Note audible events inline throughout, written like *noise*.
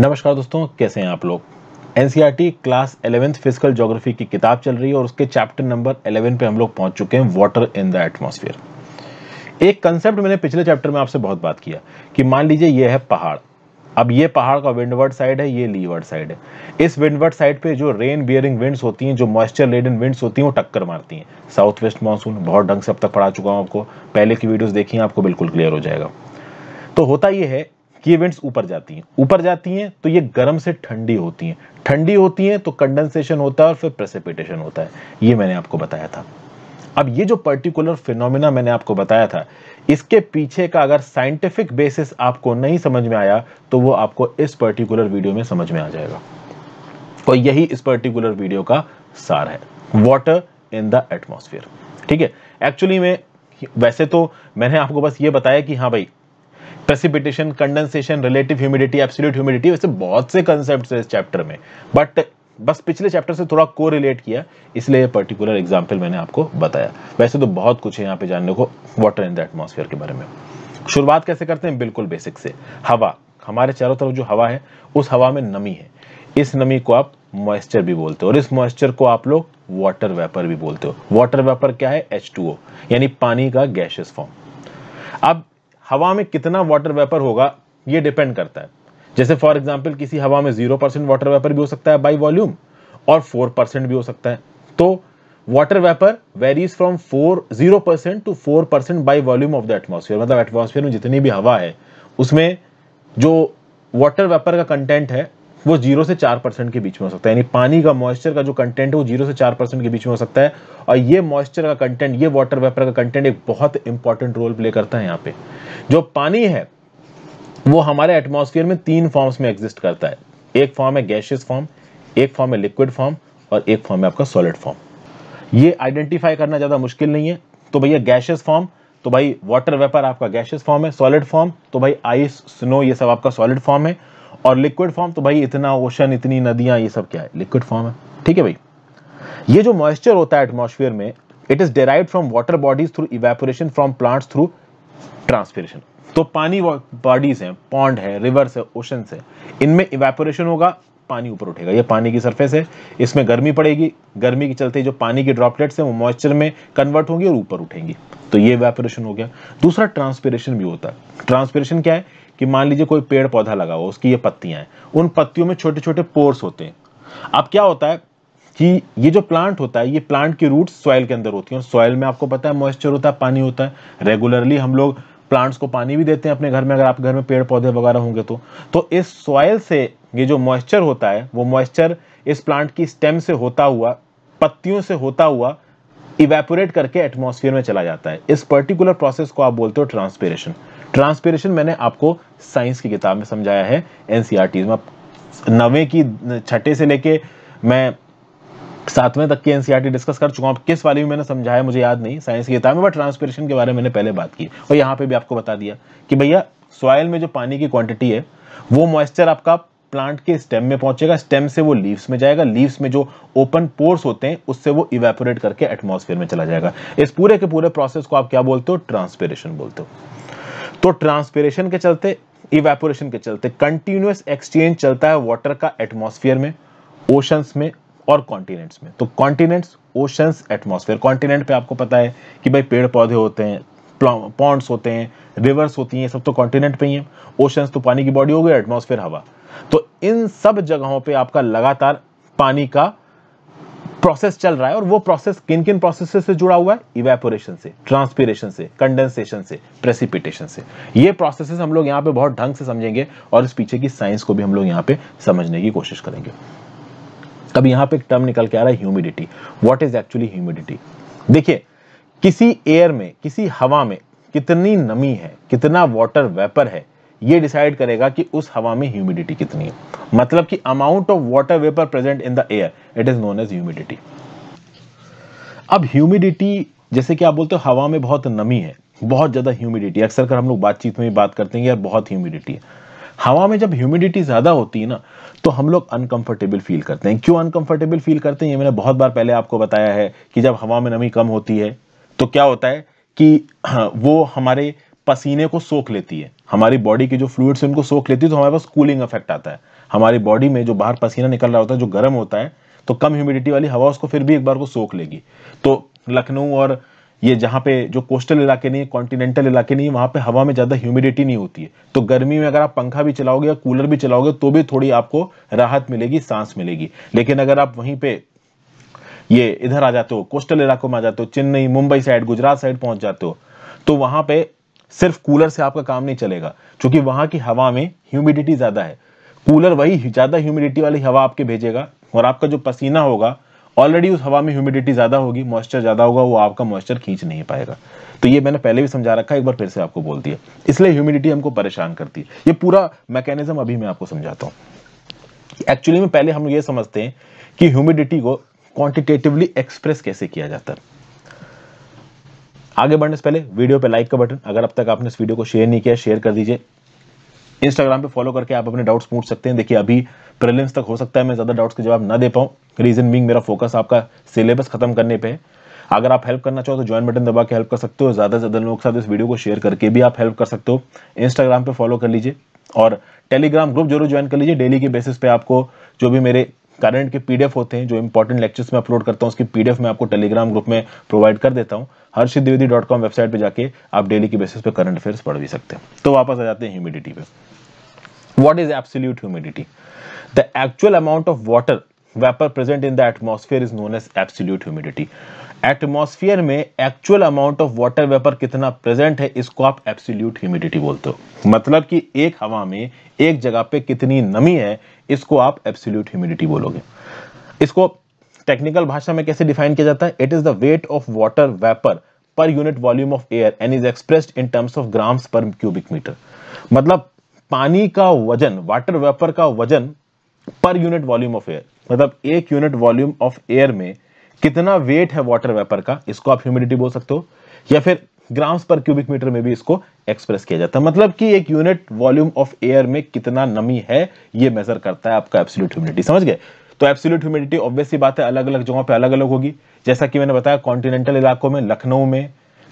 नमस्कार दोस्तों कैसे हैं आप लोग NCERT class eleventh physical geography की किताब चल रही है और उसके चैप्टर नंबर एलेवन पे हम लोग पहुंच चुके हैं वाटर इन द एटमॉस्फेयर एक कंसेप्ट मैंने पिछले चैप्टर में आपसे बहुत बात किया कि मान लीजिए ये है पहाड़ अब ये पहाड़ का विंडवर्ड साइड है ये लीवर्ड साइड है इस विंडवर्ड साइड पे जो रेन बियरिंग विंड्स होती हैं जो मॉइस्चर लेडन विंड्स होती हैं वो टक्कर मारती हैं साउथ वेस्ट मानसून बहुत ढंग से अब तक पढ़ा चुका हूँ आपको पहले की वीडियोस देखिए आपको बिल्कुल क्लियर हो जाएगा तो होता ये है ये इवेंट्स ऊपर जाती हैं ऊपर जाती हैं तो ये गर्म से ठंडी होती हैं ठंडी होती हैं तो कंडेंसेशन होता है और फिर प्रेसिपिटेशन होता है ये मैंने आपको बताया था अब ये जो पर्टिकुलर फिनोमिना मैंने आपको बताया था इसके पीछे का अगर साइंटिफिक बेसिस आपको नहीं समझ में आया तो वो आपको इस पर्टिकुलर वीडियो में समझ में आ जाएगा तो यही इस पर्टिकुलर वीडियो का सार है वॉटर इन द एटमोसफियर ठीक है एक्चुअली में वैसे तो मैंने आपको बस ये बताया कि हाँ भाई precipitation condensation relative humidity absolute humidity वैसे बहुत से कंसेप्ट है इस चैप्टर में बट बस पिछले चैप्टर से थोड़ा को रिलेट किया इसलिए पर्टिकुलर एग्जाम्पल मैंने आपको बताया वैसे तो बहुत कुछ है यहाँ पे जानने को वाटर इन द एटमोसफियर के बारे में शुरुआत कैसे करते हैं बिल्कुल बेसिक से हवा हमारे चारों तरफ जो हवा है उस हवा में नमी है इस नमी को आप मॉइस्चर भी बोलते हो और इस मॉइस्चर को आप लोग वाटर वेपर भी बोलते हो वाटर वेपर क्या है एच यानी पानी का गैशियस फॉर्म अब हवा में कितना वाटर वेपर होगा ये डिपेंड करता है जैसे फॉर एग्जाम्पल किसी हवा में जीरो परसेंट वाटर वेपर भी हो सकता है बाई वॉल्यूम और फोर परसेंट भी हो सकता है तो water vapour varies from four zero percent to four percent by volume of the atmosphere मतलब एटमोसफियर में जितनी भी हवा है उसमें जो वाटर वेपर का कंटेंट है वो जीरो से चार परसेंट के बीच में हो सकता है यानी पानी का मॉइस्चर का जो कंटेंट है वो जीरो से चार परसेंट के बीच में हो सकता है और ये मॉइस्चर का कंटेंट ये वाटर वेपर का कंटेंट एक बहुत इंपॉर्टेंट रोल प्ले करता है यहाँ पे जो पानी है वो हमारे एटमोसफियर में तीन फॉर्म्स में एग्जिस्ट करता है एक फॉर्म है गैशियस फॉर्म एक फॉर्म है लिक्विड फॉर्म और एक फॉर्म है आपका सॉलिड फॉर्म ये आइडेंटिफाई करना ज़्यादा मुश्किल नहीं है तो भैया गैशियस फॉर्म तो भाई वाटर वेपर आपका गैशियस फॉर्म है सॉलिड फॉर्म तो भाई आइस स्नो ये सब आपका सॉलिड फॉर्म है और लिक्विड फॉर्म तो भाई इतना ओशन इतनी नदियां ये सब क्या है लिक्विड फॉर्म है ठीक है भाई ये जो मॉइस्चर होता है एटमोसफियर में it is derive from water bodies through evaporation from plants through transpiration तो पानी बॉडीज हैं पॉन्ड है रिवर्स है ओशन है इनमें इवेपोरेशन होगा पानी ऊपर उठेगा ये पानी की सरफेस है इसमें गर्मी पड़ेगी गर्मी के चलते जो पानी की ड्रॉपलेट्स हैं वो मॉइस्चर में कन्वर्ट होंगी और ऊपर उठेंगी तो ये वेपोरेशन हो गया दूसरा ट्रांसपिरेशन भी होता है ट्रांसपिरेशन क्या है कि मान लीजिए कोई पेड़ पौधा लगा हुआ उसकी ये पत्तियां हैं उन पत्तियों में छोटे छोटे पोर्स होते हैं अब क्या होता है कि ये जो प्लांट होता है ये प्लांट की रूट सॉइल के अंदर होती है और सॉइल में आपको पता है मॉइस्चर होता है पानी होता है रेगुलरली हम लोग प्लांट्स को पानी भी देते हैं अपने घर में अगर आप घर में पेड़ पौधे वगैरह होंगे तो तो इस सॉयल से ये जो मॉइस्चर होता है वो मॉइस्चर इस प्लांट की स्टेम से होता हुआ पत्तियों से होता हुआ इवेपोरेट करके एटमोसफियर में चला जाता है इस पर्टिकुलर प्रोसेस को आप बोलते हो ट्रांसपेरेशन ट्रांसपेरेशन मैंने आपको साइंस की किताब में समझाया है एन e में नवे की छठे से लेके मैं सातवें तक की एनसीईआरटी डिस्कस कर चुका हूँ किस वाली भी मैंने समझाया मुझे याद नहीं साइंस की किताब में बट ट्रांसपेरेशन के बारे में मैंने पहले बात की और यहाँ पे भी आपको बता दिया कि भैया सॉयल में जो पानी की क्वांटिटी है वो मॉइस्चर आपका प्लांट के स्टेम में पहुंचेगा स्टेम से वो लीव्स में जाएगा लीव्स में जो ओपन पोर्स होते हैं उससे वो इवेपोरेट करके एटमॉस्फेयर में चला जाएगा इस पूरे के पूरे प्रोसेस को आप क्या बोलते हो ट्रांसपेरेशन बोलते हो तो ट्रांसपेरेशन के चलते इवेपोरेशन के चलते कंटिन्यूस एक्सचेंज चलता है वाटर का एटमॉस्फेयर में ओशंस में और कॉन्टिनेंट्स में तो कॉन्टिनेंट्स ओशंस एटमॉस्फेयर कॉन्टिनेंट पे आपको पता है कि भाई पेड़ पौधे होते हैं पॉन्ड्स होते हैं रिवर्स होती हैं सब तो कॉन्टिनेंट पे ही हैं ओशंस तो पानी की बॉडी हो गई एटमोसफियर हवा तो इन सब जगहों पे आपका लगातार पानी का प्रोसेस चल रहा है और वो प्रोसेस किन किन प्रोसेस से जुड़ा हुआ है इवेपोरेशन से ट्रांसपीरेशन से कंडेंसेशन से प्रेसिपिटेशन से ये प्रोसेसेस हम लोग यहाँ पे बहुत ढंग से समझेंगे और इस पीछे की साइंस को भी हम लोग यहाँ पे समझने की कोशिश करेंगे अब यहाँ पे एक टर्म निकल के आ रहा है humidity what is actually humidity देखिए किसी एयर में किसी हवा में कितनी नमी है कितना वाटर वेपर है ये डिसाइड करेगा कि उस हवा में ह्यूमिडिटी कितनी है मतलब कि amount of water vapour present in the air it is known as humidity अब ह्यूमिडिटी जैसे कि आप बोलते हो हवा में बहुत नमी है बहुत ज़्यादा ह्यूमिडिटी अक्सर कर हम लोग बातचीत में बात करते हैं यार बहुत ह्यूमिडिटी है हवा में जब ह्यूमिडिटी ज़्यादा होती है ना तो हम लोग अनकंफर्टेबल फील करते हैं क्यों अनकंफर्टेबल फील करते हैं ये मैंने बहुत बार पहले आपको बताया है कि जब हवा में नमी कम होती है तो क्या होता है कि *clears throat* वो हमारे पसीने को सोख लेती है हमारी बॉडी की जो फ्लूड्स उनको सोख लेती है तो हमारे पास कूलिंग इफेक्ट आता है हमारी बॉडी में जो बाहर पसीना निकल रहा होता है जो गर्म होता है तो कम ह्यूमिडिटी वाली हवा उसको फिर भी एक बार को सोख लेगी तो लखनऊ और ये जहाँ पे जो कोस्टल इलाके नहीं है कॉन्टिनेंटल इलाके नहीं है वहाँ पे हवा में ज़्यादा ह्यूमिडिटी नहीं होती है तो गर्मी में अगर आप पंखा भी चलाओगे या कूलर भी चलाओगे तो भी थोड़ी आपको राहत मिलेगी सांस मिलेगी लेकिन अगर आप वहीं पे ये इधर आ जाते हो कोस्टल इलाकों में आ जाते हो चेन्नई मुंबई साइड गुजरात साइड पहुंच जाते हो तो वहां पे सिर्फ कूलर से आपका काम नहीं चलेगा क्योंकि वहां की हवा में ह्यूमिडिटी ज्यादा है कूलर वही ज्यादा ह्यूमिडिटी वाली हवा आपके भेजेगा और आपका जो पसीना होगा ऑलरेडी उस हवा में ह्यूमिडिटी ज्यादा होगी मॉइस्चर ज्यादा होगा वो आपका मॉइस्चर खींच नहीं पाएगा तो ये मैंने पहले भी समझा रखा है एक बार फिर से आपको बोल दिया इसलिए ह्यूमिडिटी हमको परेशान करती है ये पूरा मैकेनिज्म अभी मैं आपको समझाता हूँ एक्चुअली में पहले हम ये समझते हैं कि ह्यूमिडिटी को क्वांटिटेटिवली एक्सप्रेस कैसे किया जाता है आगे बढ़ने से पहले वीडियो पे लाइक का बटन अगर अब तक आपने इस वीडियो को शेयर नहीं किया शेयर कर दीजिए इंस्टाग्राम पे फॉलो करके आप अपने डाउट्स पूछ सकते हैं देखिए अभी प्रेलिम्स तक हो सकता है मैं ज़्यादा डाउट्स के जवाब ना दे पाऊँ रीजन बींग मेरा फोकस आपका सिलेबस खत्म करने पर अगर आप हेल्प करना चाहो तो ज्वाइन बटन दबा के हेल्प कर सकते हो ज़्यादा से ज़्यादा लोगों के साथ इस वीडियो को शेयर करके भी आप हेल्प कर सकते हो इंस्टाग्राम पे फॉलो कर लीजिए और टेलीग्राम ग्रुप जरूर ज्वाइन कर लीजिए डेली के बेसिस पे आपको जो भी मेरे करंट के पीडीएफ होते हैं जो इंपॉर्टेंट लेक्चर्स में अपलोड करता हूँ उसकी पीडीएफ मैं आपको टेलीग्राम ग्रुप में प्रोवाइड कर देता हूँ Harshit Dwivedi dot com website पर जाके आप डेली की बेसिस पे करंट अफेयर्स पढ़ भी सकते हैं तो वापस आ जाते हैं ह्यूमिडिटी पे what is absolute humidity the actual amount of water vapour present in the atmosphere is known as absolute humidity atmosphere में actual amount of water vapour कितना प्रेजेंट है इसको आप एब्सोल्यूट ह्यूमिडिटी बोलते हो मतलब कि एक हवा में एक जगह पे कितनी नमी है इसको आप एब्सोल्यूट ह्यूमिडिटी बोलोगे इसको टेक्निकल भाषा में कैसे डिफाइन किया जाता है it is the weight of water vapour per unit volume of air and is expressed in terms of grams per cubic metre मतलब पानी का वजन वाटर वेपर का वजन पर यूनिट वॉल्यूम ऑफ एयर मतलब एक यूनिट वॉल्यूम ऑफ एयर में कितना वेट है वाटर वेपर का इसको आप ह्यूमिडिटी बोल सकते हो या फिर ग्राम्स पर क्यूबिक मीटर में भी इसको एक्सप्रेस किया जाता है मतलब कि एक यूनिट वॉल्यूम ऑफ एयर में कितना नमी है ये मेजर करता है आपका एब्सोल्यूट ह्यूमिडिटी समझ गए तो एब्सोल्यूट ह्यूमिडिटी ऑब्वियसली बात है अलग अलग जगहों पर अलग अलग होगी जैसा कि मैंने बताया कॉन्टिनेंटल इलाकों में लखनऊ में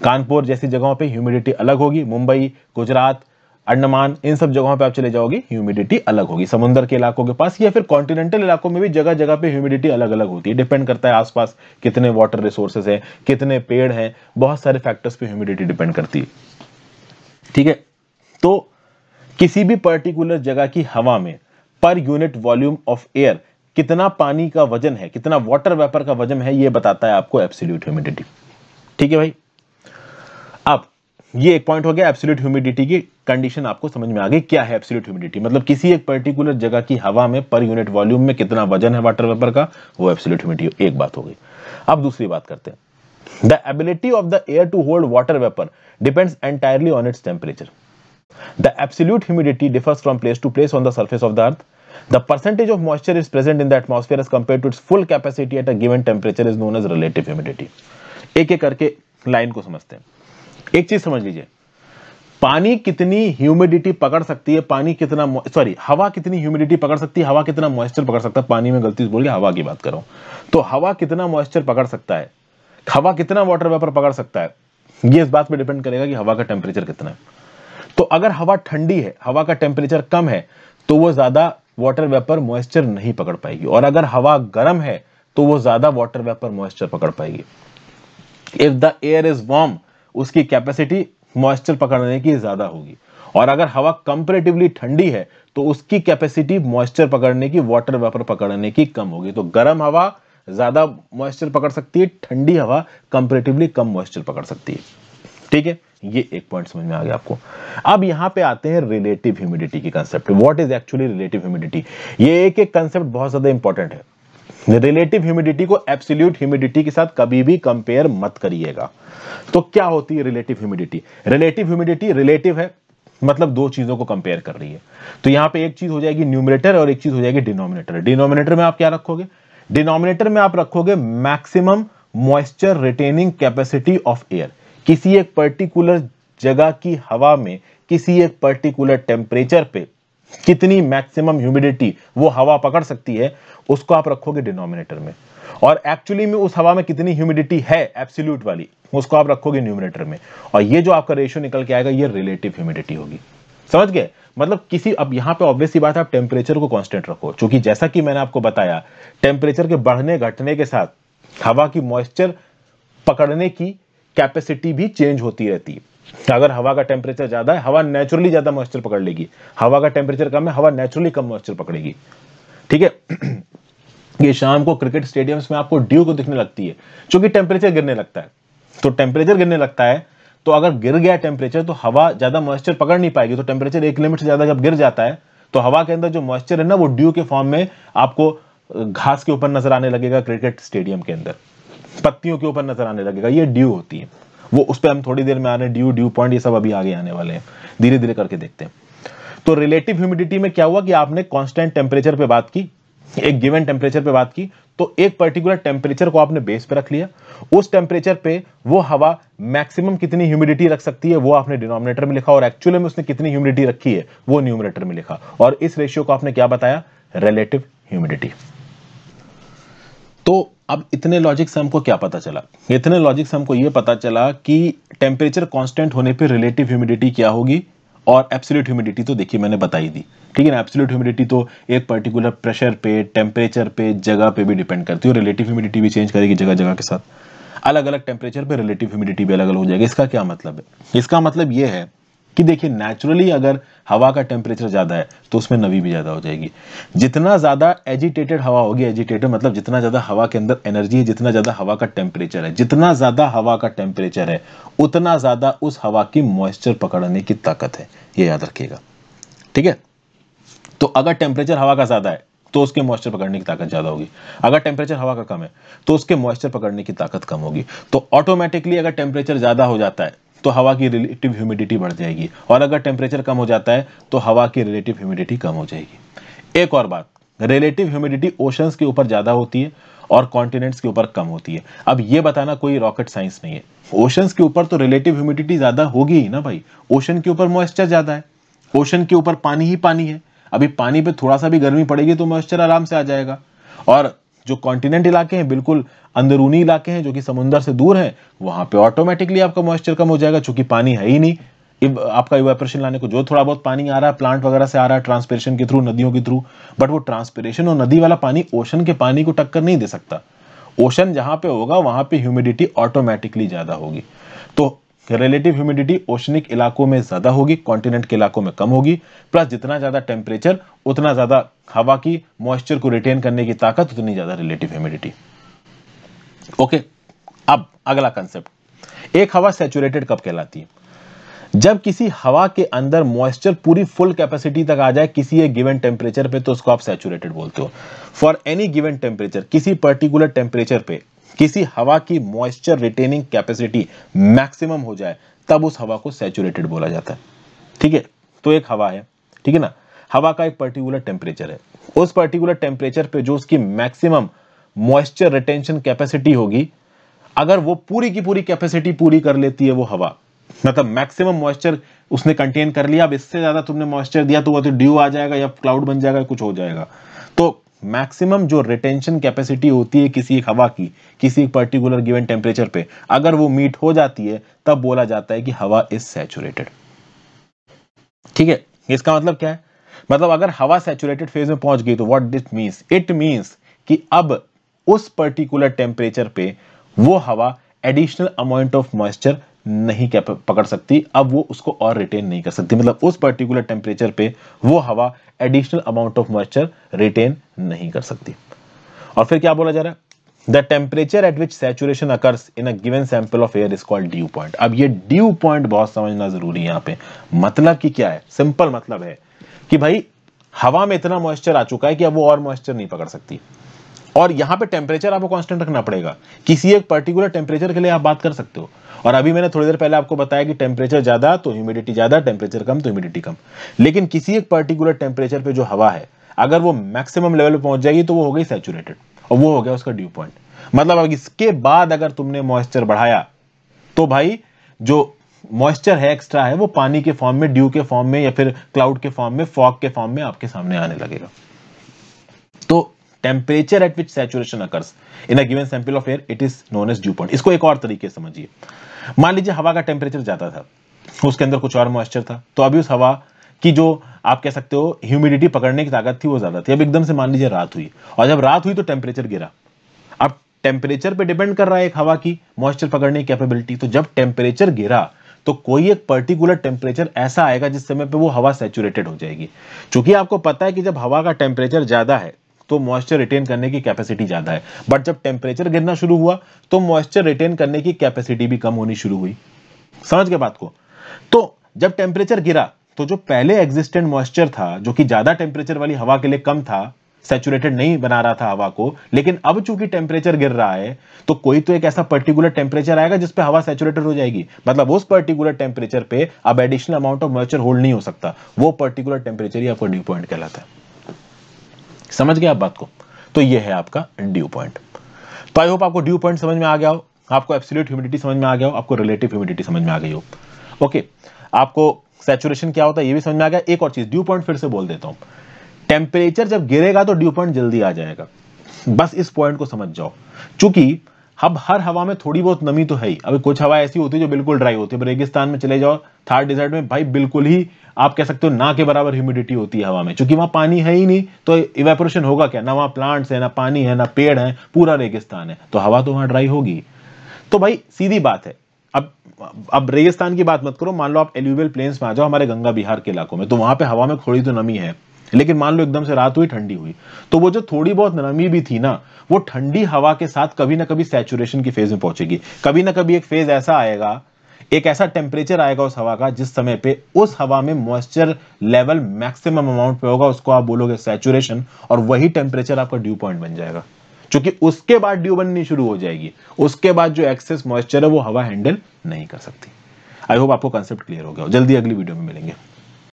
कानपुर जैसी जगहों पर ह्यूमिडिटी अलग होगी मुंबई गुजरात अंडमान इन सब जगहों पे आप चले जाओगे ह्यूमिडिटी अलग होगी समुद्र के इलाकों के पास या फिर कॉन्टिनेंटल इलाकों में भी जगह जगह पे ह्यूमिडिटी अलग अलग होती है डिपेंड करता है आसपास कितने वाटर रिसोर्सेज हैं कितने पेड़ हैं बहुत सारे फैक्टर्स पे ह्यूमिडिटी डिपेंड करती है ठीक है तो किसी भी पर्टिकुलर जगह की हवा में पर यूनिट वॉल्यूम ऑफ एयर कितना पानी का वजन है कितना वाटर वेपर का वजन है यह बताता है आपको एब्सोल्यूट ह्यूमिडिटी ठीक है भाई अब ये एक पॉइंट हो गया एब्सोल्यूट ह्यूमिडिटी की कंडीशन आपको समझ में आ गई क्या है एब्सोल्यूट ह्यूमिडिटी मतलब किसी एक पर्टिकुलर जगह की हवा में पर यूनिट वॉल्यूम में कितना वजन है वाटर वेपर का वो एब्सोल्यूट ह्यूमिडिटी एक बात हो गई अब दूसरी बात करते हैं the ability of the air to hold water vapour depends entirely on its temperature the absolute humidity differs from place to place on the surface of the earth The percentage of moisture is present in the atmosphere as compared to its full capacity at a given temperature is known as relative humidity. एक एक करके line को समझते हैं एक चीज समझ लीजिए पानी कितनी ह्यूमिडिटी पकड़ सकती है पानी कितना सॉरी हवा कितनी ह्यूमिडिटी पकड़ सकती है हवा कितना मॉइस्चर पकड़ सकता है पानी में गलती से बोल गया हवा की बात करो तो हवा कितना मॉइस्चर पकड़ सकता है हवा कितना वाटर वेपर पकड़ सकता है ये इस बात पे डिपेंड करेगा कि हवा का टेम्परेचर कितना है तो अगर हवा ठंडी है हवा का टेम्परेचर कम है तो वो ज्यादा वाटर वेपर मॉइस्चर नहीं पकड़ पाएगी और अगर हवा गर्म है तो वो ज्यादा वाटर वेपर मॉइस्चर पकड़ पाएगी if the air is warm उसकी कैपेसिटी मॉइस्चर पकड़ने की ज्यादा होगी और अगर हवा कंपेरेटिवली ठंडी है तो उसकी कैपेसिटी मॉइस्चर पकड़ने की वाटर वेपर पकड़ने की कम होगी तो गर्म हवा ज्यादा मॉइस्चर पकड़ सकती है ठंडी हवा कंपेरेटिवली कम मॉइस्चर पकड़ सकती है ठीक है ये एक पॉइंट समझ में आ गया आपको अब यहां पे आते हैं रिलेटिव ह्यूमिडिटी के concept what is actually relative humidity ये एक एक कंसेप्ट बहुत ज्यादा इंपॉर्टेंट है रिलेटिव ह्यूमिडिटी को एब्सोल्यूट ह्यूमिडिटी के साथ कभी भी कंपेयर मत करिएगा तो क्या होती है relative humidity relative humidity relative है मतलब दो चीजों को कंपेयर कर रही है तो यहां पे एक चीज हो जाएगी न्यूमिनेटर और एक चीज हो जाएगी डिनोमिनेटर डिनोमिनेटर में आप क्या रखोगे डिनोमिनेटर में आप रखोगे maximum moisture retaining capacity of air किसी एक पर्टिकुलर जगह की हवा में किसी एक पर्टिकुलर टेम्परेचर पे कितनी मैक्सिमम ह्यूमिडिटी वो हवा पकड़ सकती है उसको आप रखोगे डिनोमिनेटर में और एक्चुअली में उस हवा में कितनी ह्यूमिडिटी है एब्सोल्यूट वाली उसको आप रखोगे न्यूमिनेटर में और ये जो आपका रेशियो निकल के आएगा ये रिलेटिव ह्यूमिडिटी होगी समझ गए मतलब किसी अब यहाँ पे ऑब्वियसली बात है आप टेम्परेचर को कांस्टेंट रखो क्योंकि जैसा कि मैंने आपको बताया टेम्परेचर के बढ़ने घटने के साथ हवा की मॉइस्चर पकड़ने की कैपेसिटी भी चेंज होती रहती है तो अगर हवा का टेम्परेचर ज्यादा है हवा नेचुरली ज्यादा मॉइस्चर पकड़ लेगी हवा का टेम्परेचर कम है हवा नेचुरली कम मॉइस्चर पकड़ेगी ठीक है *clears throat* ये शाम को क्रिकेट स्टेडियम्स में आपको ड्यू को दिखने लगती है क्योंकि टेम्परेचर गिरने लगता है तो टेम्परेचर गिरने लगता है तो अगर गिर गया टेम्परेचर तो हवा ज्यादा मॉइस्चर पकड़ नहीं पाएगी तो टेम्परेचर एक लिमिट से ज्यादा जब गिर जाता है तो हवा के अंदर जो मॉइस्चर है ना वो ड्यू के फॉर्म में आपको घास के ऊपर नजर आने लगेगा क्रिकेट स्टेडियम के अंदर पत्तियों के ऊपर नजर आने लगेगा ये ड्यू होती है वो उस पर हम थोड़ी देर में आ रहे हैं ड्यू ड्यू पॉइंट ये सब अभी आगे आने वाले हैं धीरे धीरे करके देखते हैं तो रिलेटिव ह्यूमिडिटी में क्या हुआ कि आपने कॉन्स्टेंट टेम्परेचर पर बात की एक गिवन टेम्परेचर पे बात की तो एक पर्टिकुलर टेम्परेचर को आपने बेस पे रख लिया उस टेम्परेचर पे वो हवा मैक्सिमम कितनी ह्यूमिडिटी रख सकती है वो आपने डिनोमिनेटर में लिखा और एक्चुअल में उसने कितनी ह्यूमिडिटी रखी है वो न्यूमिनेटर में लिखा और इस रेशियो को आपने क्या बताया रिलेटिव ह्यूमिडिटी तो अब इतने लॉजिक से हमको क्या पता चला इतने लॉजिक से हमको ये पता चला कि टेम्परेचर कांस्टेंट होने पे रिलेटिव ह्यूमिडिटी क्या होगी और एब्सोल्यूट ह्यूमिडिटी तो देखिए मैंने बताई दी ठीक है ना एब्सोल्यूट ह्यूमिडिटी तो एक पर्टिकुलर प्रेशर पे टेम्परेचर पे जगह पे भी डिपेंड करती है और रिलेटिव ह्यूमिडिटी भी चेंज करेगी जगह जगह के साथ अलग अलग टेम्परेचर पे रिलेटिव ह्यूमिडिटी भी अलग अलग हो जाएगी इसका क्या मतलब है इसका मतलब ये है कि देखिए नेचुरली अगर हवा का टेम्परेचर ज़्यादा है तो उसमें नमी भी ज़्यादा हो जाएगी जितना ज़्यादा एजिटेटेड हवा होगी एजिटेटेड मतलब जितना ज़्यादा हवा के अंदर एनर्जी है जितना ज़्यादा हवा का टेम्परेचर है जितना ज़्यादा हवा का टेम्परेचर है उतना ज़्यादा उस हवा की मॉइस्चर पकड़ने की ताकत है ये याद रखिएगा ठीक है तो अगर टेम्परेचर हवा का ज़्यादा है तो उसके मॉइस्चर पकड़ने की ताकत ज़्यादा होगी अगर टेम्परेचर हवा का कम है तो उसके मॉइस्चर पकड़ने की ताकत कम होगी तो ऑटोमेटिकली अगर टेम्परेचर ज़्यादा हो जाता है तो हवा की रिलेटिव ह्यूमिडिटी बढ़ जाएगी और अगर टेम्परेचर कम हो जाता है तो हवा की रिलेटिव ह्यूमिडिटी कम हो जाएगी एक और बात रिलेटिव ह्यूमिडिटी ओशंस के ऊपर ज़्यादा होती है और कॉन्टिनेंट्स के ऊपर कम होती है अब ये बताना कोई रॉकेट साइंस नहीं है ओशंस के ऊपर तो रिलेटिव ह्यूमिडिटी ज़्यादा होगी ही ना भाई ओशन के ऊपर मॉइस्चर ज़्यादा है ओशन के ऊपर पानी ही पानी है अभी पानी पे थोड़ा सा भी गर्मी पड़ेगी तो मॉइस्चर आराम से आ जाएगा और जो कॉन्टिनेंट इलाके हैं बिल्कुल अंदरूनी इलाके हैं जो कि समुंदर से दूर हैं वहाँ पे ऑटोमेटिकली आपका मॉइस्चर कम हो जाएगा चूंकि पानी है ही नहीं इब, आपका इवेपरेशन लाने को जो थोड़ा बहुत पानी आ रहा है प्लांट वगैरह से आ रहा है ट्रांसपेरेशन के थ्रू नदियों के थ्रू बट वो ट्रांसपेरेशन और नदी वाला पानी ओशन के पानी को टक्कर नहीं दे सकता ओशन जहाँ पे होगा वहाँ पे ह्यूमिडिटी ऑटोमेटिकली ज़्यादा होगी तो रिलेटिव ह्यूमिडिटी ओशनिक इलाकों में ज़्यादा होगी कॉन्टिनेंट के इलाकों में कम होगी प्लस जितना ज़्यादा टेम्परेचर उतना ज़्यादा हवा की मॉइस्चर को रिटेन करने की ताकत उतनी ज़्यादा रिलेटिव ह्यूमिडिटी ओके अब अगला कंसेप्ट एक हवा सेचुरेटेड कब कहलाती है जब किसी हवा के अंदर मॉइस्चर पूरी फुल कैपेसिटी तक आ जाए किसी एक गिवन टेम्परेचर पे तो उसको आप सैचुरेटेड बोलते हो फॉर एनी गिवन टेम्परेचर किसी पर्टिकुलर टेम्परेचर पे किसी हवा की मॉइस्चर रिटेनिंग कैपेसिटी मैक्सिमम हो जाए तब उस हवा को सेचुरेटेड बोला जाता है ठीक है तो एक हवा है ठीक है ना हवा का एक पर्टिकुलर टेम्परेचर है उस पर्टिकुलर टेम्परेचर पे जो उसकी मैक्सिमम मॉइस्चर रिटेंशन कैपेसिटी होगी अगर वो पूरी की पूरी कैपेसिटी पूरी कर लेती है वो हवा मतलब मैक्सिमम मॉइस्चर उसने कंटेन कर लिया अब इससे ज्यादा तुमने मॉइस्चर दिया तो वह तो ड्यू आ जाएगा या क्लाउड बन जाएगा कुछ हो जाएगा तो मैक्सिमम जो रिटेंशन कैपेसिटी होती है किसी एक हवा की किसी एक पर्टिकुलर गिवन टेम्परेचर पे अगर वो मीट हो जाती है तब बोला जाता है कि हवा इज सैचुरेटेड ठीक है इसका मतलब क्या है मतलब अगर हवा सैचुरेटेड फेज में पहुंच गई तो what this means it means कि अब उस पर्टिकुलर टेम्परेचर पे वो हवा एडिशनल अमाउंट ऑफ मॉइस्चर नहीं पकड़ सकती अब वो उसको और रिटेन नहीं कर सकती मतलब उस पर्टिकुलर टेम्परेचर पे वो हवा additional amount of moisture retain नहीं कर सकती और फिर क्या बोला जा रहा है the temperature at which saturation occurs in a given sample of air is called dew point अब ये ड्यू पॉइंट बहुत समझना जरूरी है यहां पे मतलब कि क्या है सिंपल मतलब है कि भाई हवा में इतना मॉइस्चर आ चुका है कि अब वो और मॉइस्चर नहीं पकड़ सकती और यहाँ पे टेम्परेचर आपको कांस्टेंट रखना पड़ेगा किसी एक पर्टिकुलर टेम्परेचर के लिए आप बात कर सकते हो और अभी मैंने थोड़ी देर पहले आपको बताया कि टेम्परेचर ज़्यादा तो ह्यूमिडिटी ज़्यादा टेम्परेचर कम तो ह्यूमिडिटी कम लेकिन किसी एक पर्टिकुलर टेम्परेचर पर जो हवा है अगर वो मैक्सिमम लेवल पर पहुंच जाएगी तो वो हो गई सेचुरेटेड और वो हो गया उसका ड्यू पॉइंट मतलब अब इसके बाद अगर तुमने मॉइस्चर बढ़ाया तो भाई जो मॉइस्चर है एक्स्ट्रा है वो पानी के फॉर्म में ड्यू के फॉर्म में या फिर क्लाउड के फॉर्म में फॉग के फॉर्म में आपके सामने आने लगेगा तो temperature at which saturation occurs in a given sample of air it is known as dew point इसको एक और तरीके समझिए मान लीजिए हवा का टेम्परेचर ज्यादा था उसके अंदर कुछ और मॉइस्चर था तो अभी उस हवा की जो आप कह सकते हो ह्यूमिडिटी पकड़ने की ताकत थी वो ज्यादा थी अब एकदम से मान लीजिए रात हुई और जब रात हुई तो टेम्परेचर गिरा अब टेम्परेचर पे डिपेंड कर रहा है एक हवा की मॉइस्चर पकड़ने की कैपेबिलिटी तो जब टेम्परेचर गिरा तो कोई एक पर्टिकुलर टेम्परेचर ऐसा आएगा जिस समय पे वो हवा सेचुरेटेड हो जाएगी क्योंकि आपको पता है कि जब हवा का टेम्परेचर ज्यादा है तो मॉइस्चर रिटेन करने की कैपेसिटी ज़्यादा है बट जब टेम्परेचर गिरना शुरू हुआ तो मॉइस्चर रिटेन करने की कैपेसिटी भी कम होनी शुरू हुई समझ के बात को तो जब टेम्परेचर गिरा तो जो पहले एग्जिस्टेंट मॉइस्चर था जो कि ज़्यादा टेम्परेचर वाली हवा के लिए कम था सेचुरेटेड नहीं बना रहा था हवा को लेकिन अब चूंकि टेम्परेचर गिर रहा है तो कोई तो एक ऐसा पर्टिकुलर टेम्परेचर आएगा जिस पे हवा सेचुरेटेड हो जाएगी मतलब उस पर्टिकुलर टेम्परेचर पे अब additional amount of moisture hold नहीं हो सकता वो पर्टिकुलर टेम्परेचर ही आपको ड्यू पॉइंट कहलाता है समझ गए आप बात को तो ये है आपका ड्यू पॉइंट तो आई होप आपको ड्यू पॉइंट समझ में आ गया हो आपको एब्सोल्यूट ह्यूमिडिटी समझ में आ गया हो आपको रिलेटिव ह्यूमिडिटी समझ में आ गई हो ओके आपको सेचुरेशन क्या होता है ये भी समझ में आ गया एक और चीज ड्यू पॉइंट फिर से बोल देता हूं टेम्परेचर जब गिरेगा तो ड्यू पॉइंट जल्दी आ जाएगा बस इस पॉइंट को समझ जाओ चूंकि अब हर हवा में थोड़ी बहुत नमी तो है ही अभी कुछ हवा ऐसी होती है जो बिल्कुल ड्राई होती है रेगिस्तान में चले जाओ थार डिजर्ट में भाई बिल्कुल ही आप कह सकते हो ना के बराबर ह्यूमिडिटी होती है हवा में क्योंकि वहां पानी है ही नहीं तो इवेपोरेशन होगा क्या ना वहां प्लांट्स है ना पानी है ना पेड़ है पूरा रेगिस्तान है तो हवा तो वहां ड्राई होगी तो भाई सीधी बात है अब अब रेगिस्तान की बात मत करो मान लो आप एल्यूबल प्लेन्स में आ जाओ हमारे गंगा बिहार के इलाकों में तो वहां पे हवा में थोड़ी तो नमी है लेकिन मान लो एकदम से रात हुई ठंडी हुई तो वो जो थोड़ी बहुत नमी भी थी ना वो ठंडी हवा के साथ कभी ना कभी सैचुरेशन की फेज में पहुंचेगी कभी ना कभी एक फेज ऐसा आएगा एक ऐसा टेम्परेचर आएगा उस हवा का जिस समय पे उस हवा में मॉइस्चर लेवल मैक्सिमम अमाउंट पे होगा उसको आप बोलोगे सेचुरेशन और वही टेम्परेचर आपका ड्यू पॉइंट बन जाएगा क्योंकि उसके बाद ड्यू बननी शुरू हो जाएगी उसके बाद जो एक्सेस मॉइस्चर है वो हवा हैंडल नहीं कर सकती आई होप आपको कंसेप्ट क्लियर हो गया जल्दी अगली वीडियो में मिलेंगे